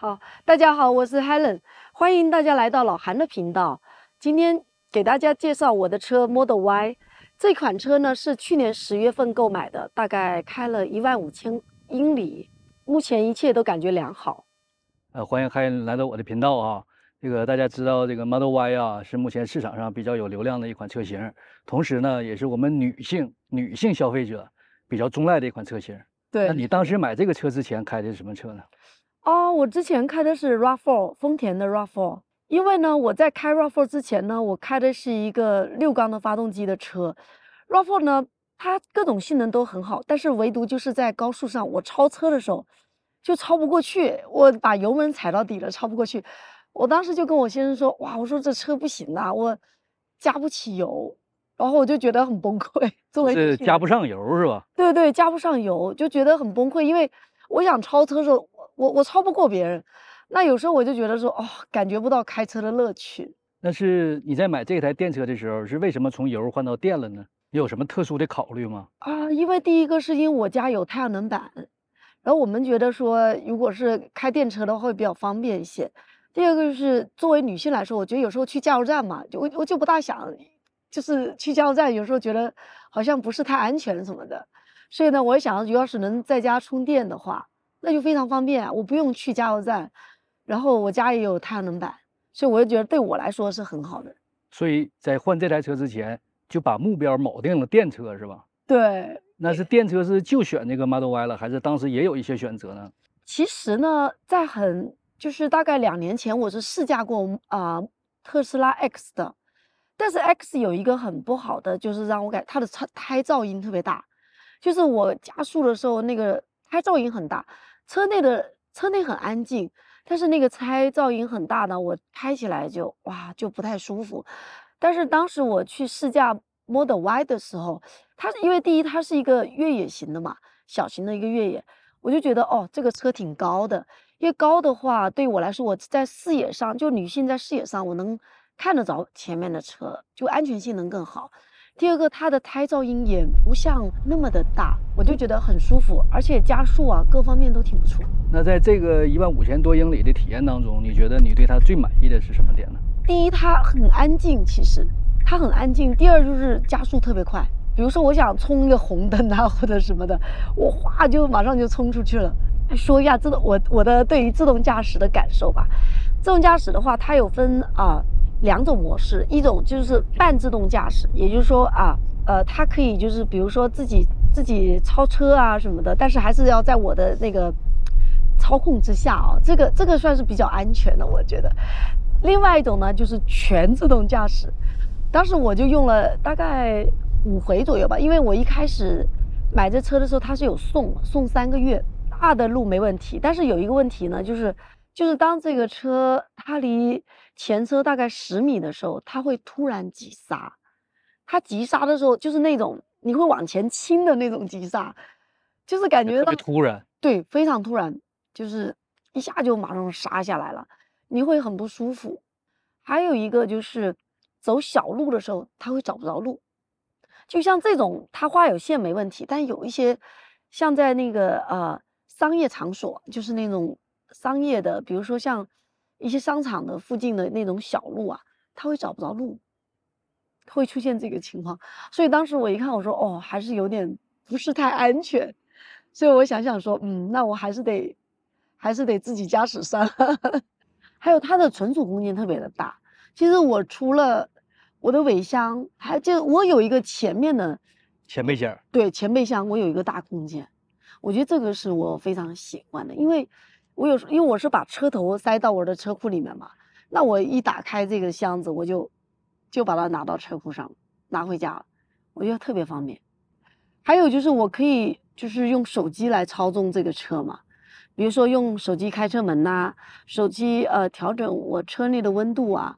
好，大家好，我是 Helen，欢迎大家来到老韩的频道。今天给大家介绍我的车 Model Y 这款车呢是去年十月份购买的，大概开了一万五千英里，目前一切都感觉良好。呃，欢迎 Helen 来到我的频道啊。这个大家知道，这个 Model Y 啊是目前市场上比较有流量的一款车型，同时呢也是我们女性女性消费者比较钟爱的一款车型。对，那你当时买这个车之前开的是什么车呢？哦，我之前开的是 RAV4，丰田的 RAV4。因为呢，我在开 RAV4 之前呢，我开的是一个六缸的发动机的车。RAV4 呢，它各种性能都很好，但是唯独就是在高速上，我超车的时候就超不过去。我把油门踩到底了，超不过去。我当时就跟我先生说：“哇，我说这车不行啊，我加不起油。”然后我就觉得很崩溃，作为是加不上油是吧？对对，加不上油就觉得很崩溃，因为我想超车的时候。我我超不过别人，那有时候我就觉得说，哦，感觉不到开车的乐趣。那是你在买这台电车的时候，是为什么从油换到电了呢？你有什么特殊的考虑吗？啊，因为第一个是因为我家有太阳能板，然后我们觉得说，如果是开电车的话会比较方便一些。第二个就是作为女性来说，我觉得有时候去加油站嘛，就我我就不大想，就是去加油站，有时候觉得好像不是太安全什么的。所以呢，我也想，主要是能在家充电的话。那就非常方便，我不用去加油站，然后我家也有太阳能板，所以我就觉得对我来说是很好的。所以在换这台车之前，就把目标锚定了电车，是吧？对。那是电车是就选那个 Model Y 了，还是当时也有一些选择呢？其实呢，在很就是大概两年前，我是试驾过啊特斯拉 X 的，但是 X 有一个很不好的，就是让我感它的胎胎噪音特别大，就是我加速的时候那个胎噪音很大。车内的车内很安静，但是那个胎噪音很大呢，我开起来就哇就不太舒服。但是当时我去试驾 Model Y 的时候，它因为第一它是一个越野型的嘛，小型的一个越野，我就觉得哦这个车挺高的，越高的话对我来说，我在视野上就女性在视野上我能看得着前面的车，就安全性能更好。第二个，它的胎噪音也不像那么的大，我就觉得很舒服，而且加速啊，各方面都挺不错。那在这个一万五千多英里的体验当中，你觉得你对它最满意的是什么点呢？第一，它很安静，其实它很安静；第二就是加速特别快，比如说我想冲一个红灯啊或者什么的，我哗就马上就冲出去了。说一下自动我我的对于自动驾驶的感受吧，自动驾驶的话，它有分啊。两种模式，一种就是半自动驾驶，也就是说啊，呃，它可以就是比如说自己自己超车啊什么的，但是还是要在我的那个操控之下啊，这个这个算是比较安全的，我觉得。另外一种呢，就是全自动驾驶。当时我就用了大概五回左右吧，因为我一开始买这车的时候它是有送送三个月大的路没问题，但是有一个问题呢，就是。就是当这个车它离前车大概十米的时候，它会突然急刹。它急刹的时候，就是那种你会往前倾的那种急刹，就是感觉到突然，对，非常突然，就是一下就马上刹下来了，你会很不舒服。还有一个就是走小路的时候，它会找不着路。就像这种它画有线没问题，但有一些像在那个呃商业场所，就是那种。商业的，比如说像一些商场的附近的那种小路啊，他会找不着路，会出现这个情况。所以当时我一看，我说哦，还是有点不是太安全。所以我想想说，嗯，那我还是得，还是得自己驾驶算了。还有它的存储空间特别的大。其实我除了我的尾箱，还就我有一个前面的前备箱。对前备箱，我有一个大空间，我觉得这个是我非常喜欢的，因为。我有时因为我是把车头塞到我的车库里面嘛，那我一打开这个箱子，我就就把它拿到车库上，拿回家，我觉得特别方便。还有就是我可以就是用手机来操纵这个车嘛，比如说用手机开车门呐，手机呃调整我车内的温度啊，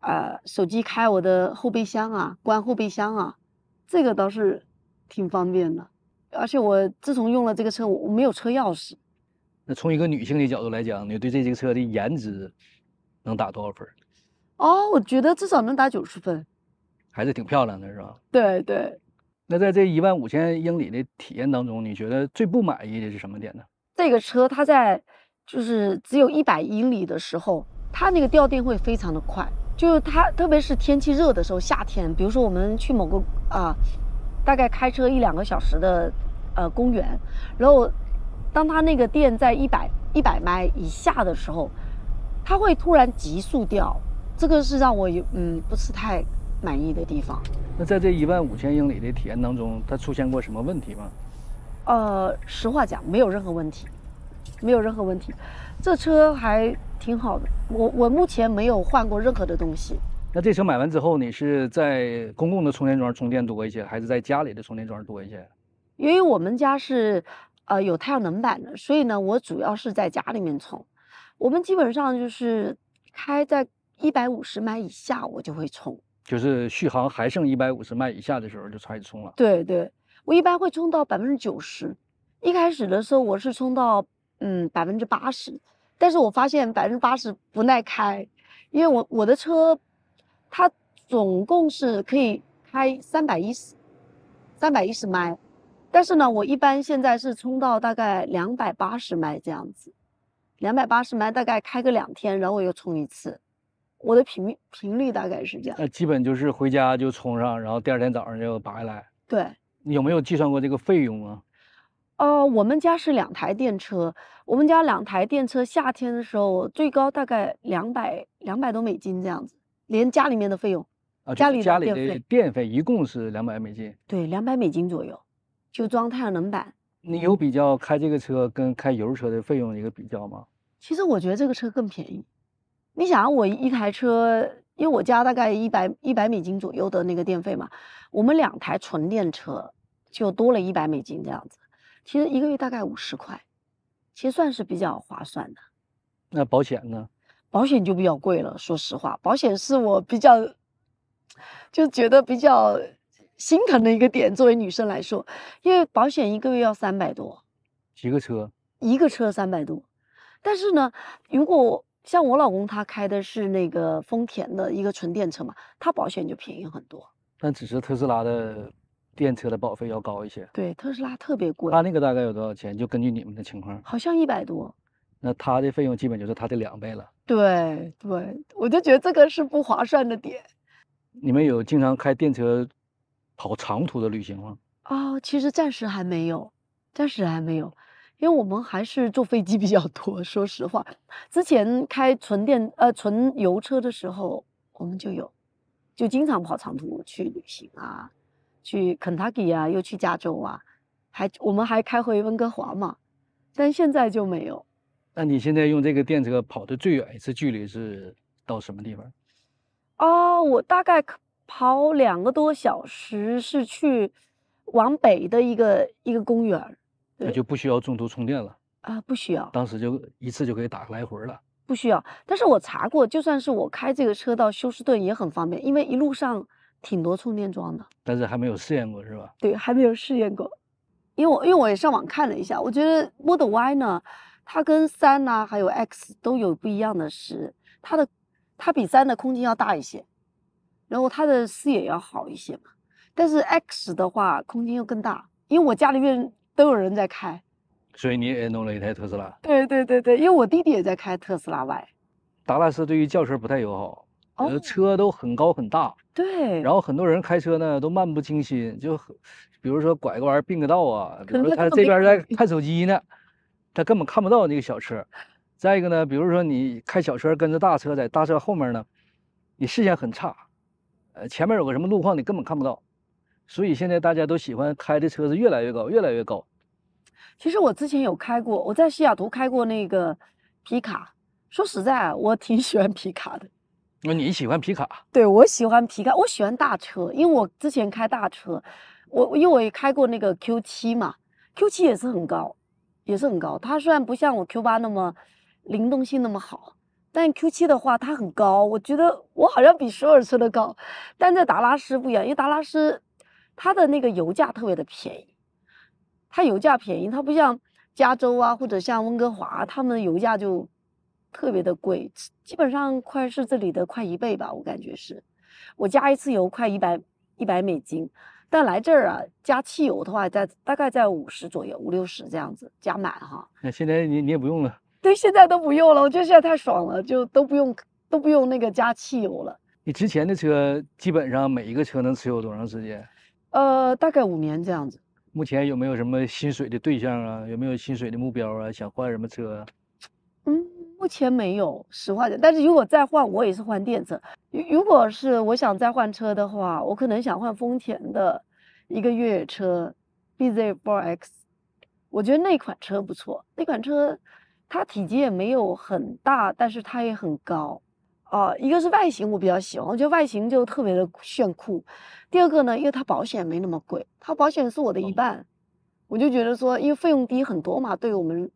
呃手机开我的后备箱啊，关后备箱啊，这个倒是挺方便的。而且我自从用了这个车，我没有车钥匙。从一个女性的角度来讲，你对这这个车的颜值能打多少分？哦，我觉得至少能打九十分，还是挺漂亮的，是吧？对对。那在这一万五千英里的体验当中，你觉得最不满意的是什么点呢？这个车它在就是只有一百英里的时候，它那个掉电会非常的快，就是它特别是天气热的时候，夏天，比如说我们去某个啊，大概开车一两个小时的呃公园，然后。当它那个电在一百一百迈以下的时候，它会突然急速掉，这个是让我有嗯不是太满意的地方。那在这一万五千英里的体验当中，它出现过什么问题吗？呃，实话讲，没有任何问题，没有任何问题，这车还挺好的。我我目前没有换过任何的东西。那这车买完之后，你是在公共的充电桩充电多一些，还是在家里的充电桩多一些？因为我们家是。呃，有太阳能板的，所以呢，我主要是在家里面充。我们基本上就是开在一百五十迈以下，我就会充。就是续航还剩一百五十迈以下的时候，就开始充了。对对，我一般会充到百分之九十。一开始的时候，我是充到嗯百分之八十，但是我发现百分之八十不耐开，因为我我的车，它总共是可以开三百一十三百一十迈。但是呢，我一般现在是充到大概两百八十迈这样子，两百八十迈大概开个两天，然后我又充一次，我的频频率大概是这样。那基本就是回家就充上，然后第二天早上就拔下来。对，你有没有计算过这个费用啊？哦，我们家是两台电车，我们家两台电车夏天的时候最高大概两百两百多美金这样子，连家里面的费用。啊，家里家里的电费一共是两百美金。对，两百美金左右。就装太阳能板，你有比较开这个车跟开油车的费用一个比较吗？其实我觉得这个车更便宜。你想，我一台车，因为我家大概一百一百美金左右的那个电费嘛，我们两台纯电车就多了一百美金这样子。其实一个月大概五十块，其实算是比较划算的。那保险呢？保险就比较贵了。说实话，保险是我比较就觉得比较。心疼的一个点，作为女生来说，因为保险一个月要三百多，一个车，一个车三百多。但是呢，如果像我老公他开的是那个丰田的一个纯电车嘛，他保险就便宜很多。但只是特斯拉的电车的保费要高一些。对，特斯拉特别贵。他那个大概有多少钱？就根据你们的情况。好像一百多。那他的费用基本就是他的两倍了。对对，我就觉得这个是不划算的点。你们有经常开电车？跑长途的旅行了啊，其实暂时还没有，暂时还没有，因为我们还是坐飞机比较多。说实话，之前开纯电呃纯油车的时候，我们就有，就经常跑长途去旅行啊，去肯塔基啊，又去加州啊，还我们还开回温哥华嘛。但现在就没有。那你现在用这个电车跑的最远一次距离是到什么地方？啊，我大概。跑两个多小时是去往北的一个一个公园，那就不需要中途充电了啊，不需要。当时就一次就可以打来回了，不需要。但是我查过，就算是我开这个车到休斯顿也很方便，因为一路上挺多充电桩的。但是还没有试验过，是吧？对，还没有试验过，因为我因为我也上网看了一下，我觉得 Model Y 呢，它跟三呐还有 X 都有不一样的是，它的它比三的空间要大一些。然后它的视野要好一些嘛，但是 X 的话空间又更大，因为我家里面都有人在开，所以你也弄了一台特斯拉。对对对对，因为我弟弟也在开特斯拉 Y。达拉斯对于轿车不太友好，车都很高很大。对。然后很多人开车呢都漫不经心，就比如说拐个弯并个道啊，比如说他这边在看手机呢，他根本看不到那个小车。再一个呢，比如说你开小车跟着大车在大车后面呢，你视线很差。呃，前面有个什么路况你根本看不到，所以现在大家都喜欢开的车子越来越高，越来越高。其实我之前有开过，我在西雅图开过那个皮卡。说实在，我挺喜欢皮卡的。那你喜欢皮卡？对，我喜欢皮卡，我喜欢大车，因为我之前开大车，我因为我也开过那个 Q7 嘛，Q7 也是很高，也是很高。它虽然不像我 Q8 那么灵动性那么好。但 Q7 的话，它很高，我觉得我好像比首尔车的高，但在达拉斯不一样，因为达拉斯它的那个油价特别的便宜，它油价便宜，它不像加州啊或者像温哥华，他们油价就特别的贵，基本上快是这里的快一倍吧，我感觉是，我加一次油快一百一百美金，但来这儿啊加汽油的话，在大概在五十左右，五六十这样子加满哈。那现在你你也不用了。对，现在都不用了，我觉得现在太爽了，就都不用都不用那个加汽油了。你之前的车基本上每一个车能持有多长时间？呃，大概五年这样子。目前有没有什么薪水的对象啊？有没有薪水的目标啊？想换什么车？嗯，目前没有，实话讲。但是如果再换，我也是换电车。如果是我想再换车的话，我可能想换丰田的一个越野车，BZ4X。我觉得那款车不错，那款车。它体积也没有很大，但是它也很高，啊，一个是外形我比较喜欢，我觉得外形就特别的炫酷。第二个呢，因为它保险没那么贵，它保险是我的一半，我就觉得说，因为费用低很多嘛。对于我们，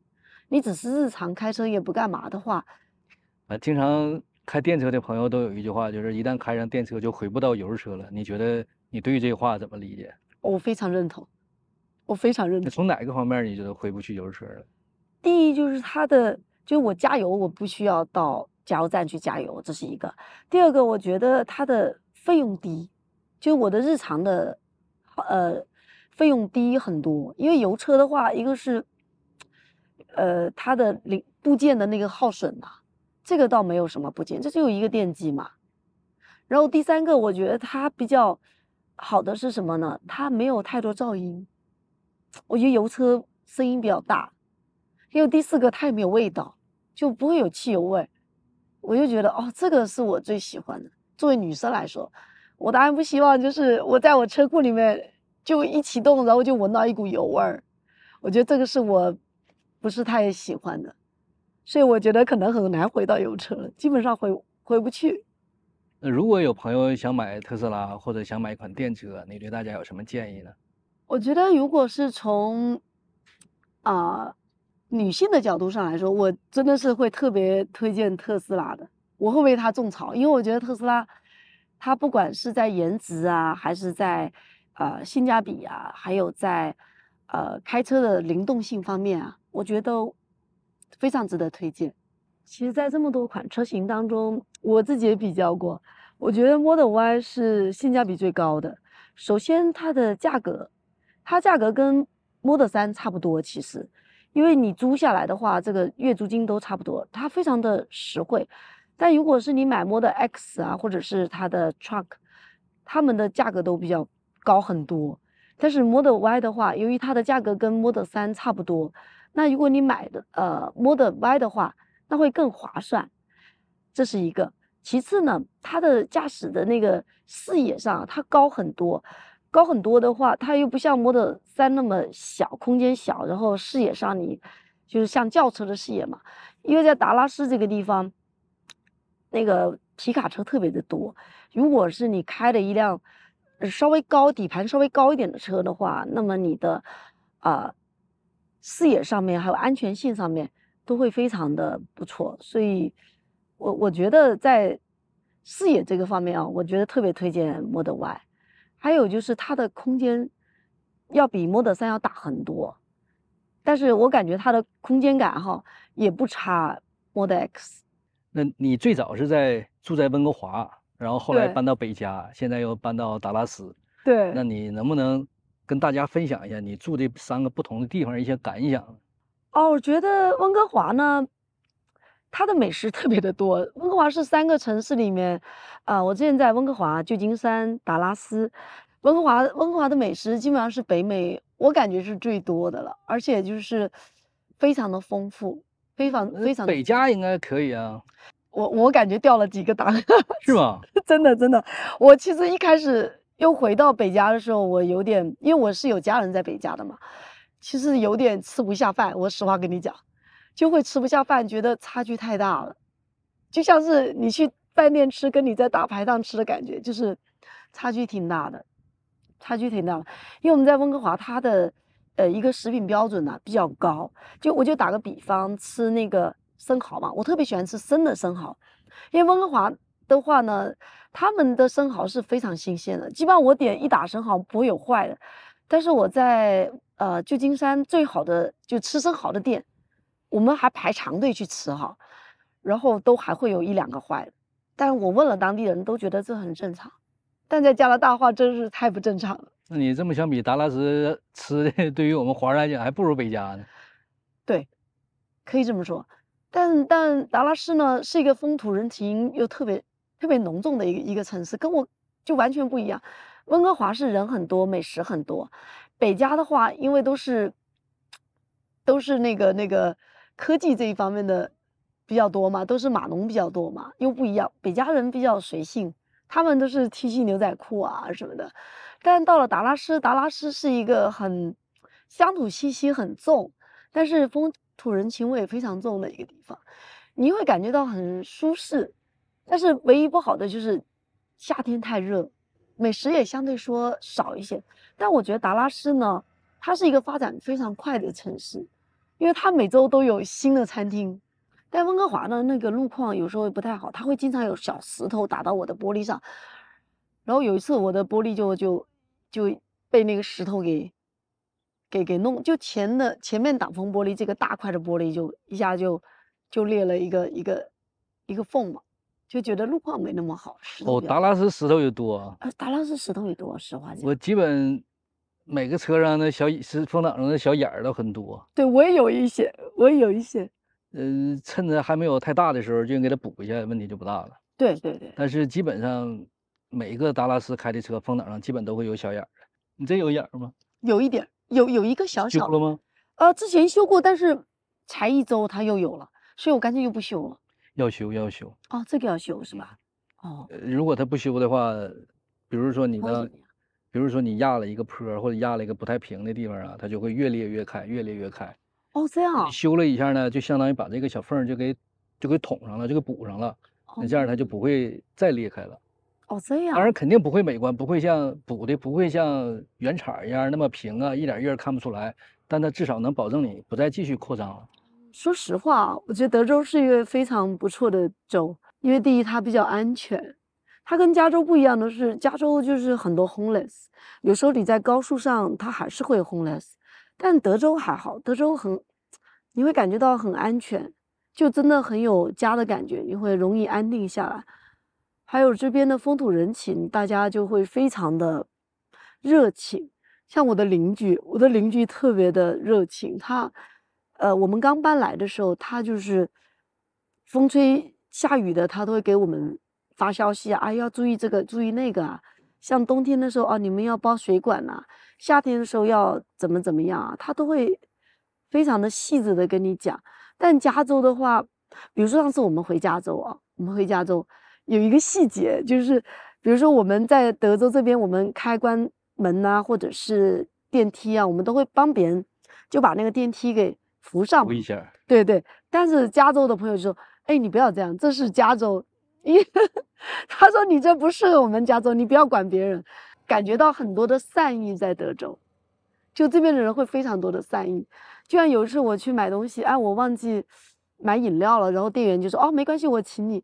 你只是日常开车也不干嘛的话，啊，经常开电车的朋友都有一句话，就是一旦开上电车就回不到油车了。你觉得你对这话怎么理解？我非常认同，我非常认同。从哪个方面你觉得回不去油车了？第一就是它的，就我加油我不需要到加油站去加油，这是一个。第二个，我觉得它的费用低，就我的日常的，呃，费用低很多。因为油车的话，一个是，呃，它的零部件的那个耗损嘛，这个倒没有什么部件，这就有一个电机嘛。然后第三个，我觉得它比较好的是什么呢？它没有太多噪音，我觉得油车声音比较大。因为第四个它也没有味道，就不会有汽油味，我就觉得哦，这个是我最喜欢的。作为女生来说，我当然不希望就是我在我车库里面就一启动，然后就闻到一股油味儿。我觉得这个是我不是太喜欢的，所以我觉得可能很难回到油车，了，基本上回回不去。那如果有朋友想买特斯拉或者想买一款电车，你对大家有什么建议呢？我觉得如果是从啊。女性的角度上来说，我真的是会特别推荐特斯拉的，我会为它种草，因为我觉得特斯拉，它不管是在颜值啊，还是在，呃，性价比啊，还有在，呃，开车的灵动性方面啊，我觉得非常值得推荐。其实，在这么多款车型当中，我自己也比较过，我觉得 Model Y 是性价比最高的。首先，它的价格，它价格跟 Model 三差不多，其实。因为你租下来的话，这个月租金都差不多，它非常的实惠。但如果是你买 Model X 啊，或者是它的 Truck，他们的价格都比较高很多。但是 Model Y 的话，由于它的价格跟 Model 3差不多，那如果你买的呃 Model Y 的话，那会更划算，这是一个。其次呢，它的驾驶的那个视野上，它高很多。高很多的话，它又不像 Model 3那么小，空间小，然后视野上你就是像轿车的视野嘛。因为在达拉斯这个地方，那个皮卡车特别的多。如果是你开了一辆稍微高底盘稍微高一点的车的话，那么你的啊视野上面还有安全性上面都会非常的不错。所以，我我觉得在视野这个方面啊，我觉得特别推荐 Model Y。还有就是它的空间要比 Model 3要大很多，但是我感觉它的空间感哈也不差 Model X。那你最早是在住在温哥华，然后后来搬到北加，现在又搬到达拉斯。对。那你能不能跟大家分享一下你住这三个不同的地方一些感想？哦，我觉得温哥华呢。它的美食特别的多，温哥华是三个城市里面，啊，我之前在温哥华、旧金山、达拉斯，温哥华温哥华的美食基本上是北美，我感觉是最多的了，而且就是非常的丰富，非常非常。北加应该可以啊。我我感觉掉了几个档，是吧？真的真的，我其实一开始又回到北加的时候，我有点，因为我是有家人在北加的嘛，其实有点吃不下饭，我实话跟你讲。就会吃不下饭，觉得差距太大了，就像是你去饭店吃，跟你在大排档吃的感觉，就是差距挺大的，差距挺大的。因为我们在温哥华，它的呃一个食品标准呢比较高。就我就打个比方，吃那个生蚝嘛，我特别喜欢吃生的生蚝，因为温哥华的话呢，他们的生蚝是非常新鲜的，基本上我点一打生蚝不会有坏的。但是我在呃旧金山最好的就吃生蚝的店。我们还排长队去吃哈，然后都还会有一两个坏的，但我问了当地人都觉得这很正常，但在加拿大话真是太不正常了。那你这么相比，达拉斯吃的对于我们华人来讲还不如北加呢？对，可以这么说，但但达拉斯呢是一个风土人情又特别特别浓重的一个一个城市，跟我就完全不一样。温哥华是人很多，美食很多，北加的话因为都是都是那个那个。科技这一方面的比较多嘛，都是码农比较多嘛，又不一样。北家人比较随性，他们都是 T 恤、牛仔裤啊什么的。但到了达拉斯，达拉斯是一个很乡土气息很重，但是风土人情味非常重的一个地方，你会感觉到很舒适。但是唯一不好的就是夏天太热，美食也相对说少一些。但我觉得达拉斯呢，它是一个发展非常快的城市。因为它每周都有新的餐厅，但温哥华的那个路况有时候不太好，它会经常有小石头打到我的玻璃上。然后有一次我的玻璃就就就被那个石头给给给弄，就前的前面挡风玻璃这个大块的玻璃就一下就就裂了一个一个一个缝嘛，就觉得路况没那么好。石头哦，达拉斯石头也多啊。达拉斯石头也多，实话讲，我基本。每个车上的小是风挡上的小眼儿都很多，对我也有一些，我也有一些。嗯，趁着还没有太大的时候，就给它补一下，问题就不大了。对对对。但是基本上每个达拉斯开的车，风挡上基本都会有小眼儿的。你这有眼儿吗？有一点，有有一个小小修了吗？呃，之前修过，但是才一周，它又有了，所以我干脆就不修了。要修要修。哦，这个要修是吧？哦。如果它不修的话，比如说你的。比如说你压了一个坡或者压了一个不太平的地方啊，它就会越裂越开，越裂越开。哦，这样。修了一下呢，就相当于把这个小缝就给就给捅上了，就给补上了。那这样它就不会再裂开了。哦，这样。当然肯定不会美观，不会像补的，不会像原厂一样那么平啊，一点印儿看不出来。但它至少能保证你不再继续扩张了。说实话，我觉得德州是一个非常不错的州，因为第一它比较安全。它跟加州不一样的是，加州就是很多 homeless，有时候你在高速上，它还是会 homeless。但德州还好，德州很，你会感觉到很安全，就真的很有家的感觉，你会容易安定下来。还有这边的风土人情，大家就会非常的热情。像我的邻居，我的邻居特别的热情，他，呃，我们刚搬来的时候，他就是风吹下雨的，他都会给我们。发消息啊，哎，要注意这个，注意那个啊。像冬天的时候啊，你们要包水管呐；夏天的时候要怎么怎么样啊，他都会非常的细致的跟你讲。但加州的话，比如说上次我们回加州啊，我们回加州有一个细节，就是比如说我们在德州这边，我们开关门呐，或者是电梯啊，我们都会帮别人就把那个电梯给扶上一下。对对。但是加州的朋友就说：“哎，你不要这样，这是加州。”一，他说你这不适合我们加州，你不要管别人。感觉到很多的善意在德州，就这边的人会非常多的善意。就像有一次我去买东西，哎，我忘记买饮料了，然后店员就说哦，没关系，我请你。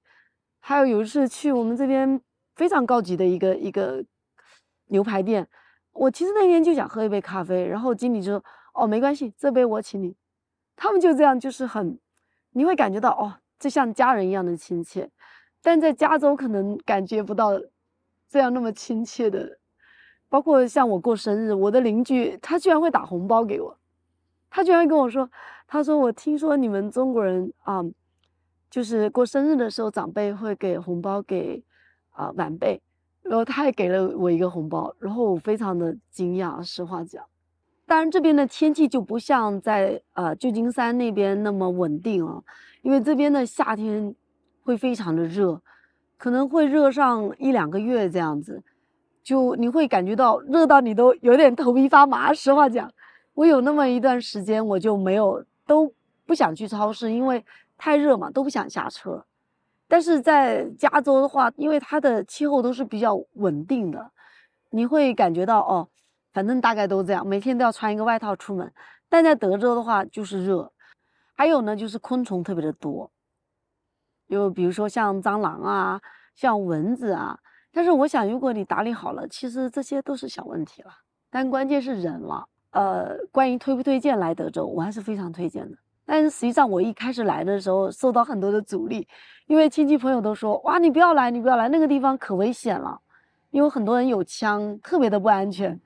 还有有一次去我们这边非常高级的一个一个牛排店，我其实那天就想喝一杯咖啡，然后经理就说哦，没关系，这杯我请你。他们就这样，就是很你会感觉到哦，就像家人一样的亲切。但在加州可能感觉不到这样那么亲切的，包括像我过生日，我的邻居他居然会打红包给我，他居然跟我说，他说我听说你们中国人啊，就是过生日的时候长辈会给红包给啊晚辈，然后他还给了我一个红包，然后我非常的惊讶。实话讲，当然这边的天气就不像在啊旧金山那边那么稳定啊，因为这边的夏天。会非常的热，可能会热上一两个月这样子，就你会感觉到热到你都有点头皮发麻。实话讲，我有那么一段时间我就没有都不想去超市，因为太热嘛，都不想下车。但是在加州的话，因为它的气候都是比较稳定的，你会感觉到哦，反正大概都这样，每天都要穿一个外套出门。但在德州的话就是热，还有呢就是昆虫特别的多。就比如说像蟑螂啊，像蚊子啊，但是我想如果你打理好了，其实这些都是小问题了。但关键是人了。呃，关于推不推荐来德州，我还是非常推荐的。但是实际上我一开始来的时候受到很多的阻力，因为亲戚朋友都说哇你不要来，你不要来，那个地方可危险了，因为很多人有枪，特别的不安全。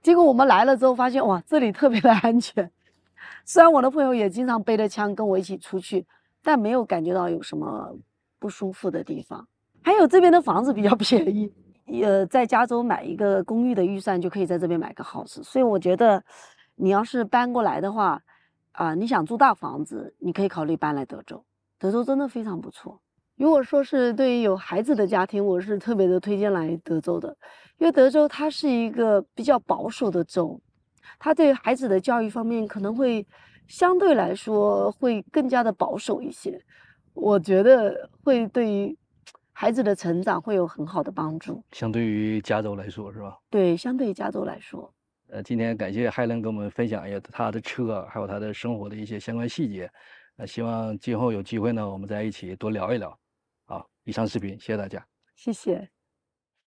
结果我们来了之后发现哇这里特别的安全，虽然我的朋友也经常背着枪跟我一起出去。但没有感觉到有什么不舒服的地方，还有这边的房子比较 便宜，呃，在加州买一个公寓的预算就可以在这边买个 house，所以我觉得，你要是搬过来的话，啊，你想住大房子，你可以考虑搬来德州，德州真的非常不错。如果说是对于有孩子的家庭，我是特别的推荐来德州的，因为德州它是一个比较保守的州，他对孩子的教育方面可能会。相对来说会更加的保守一些，我觉得会对于孩子的成长会有很好的帮助。相对于加州来说，是吧？对，相对于加州来说。呃，今天感谢海伦跟我们分享一下他的车，还有他的生活的一些相关细节。呃，希望今后有机会呢，我们再一起多聊一聊。好，以上视频，谢谢大家。谢谢。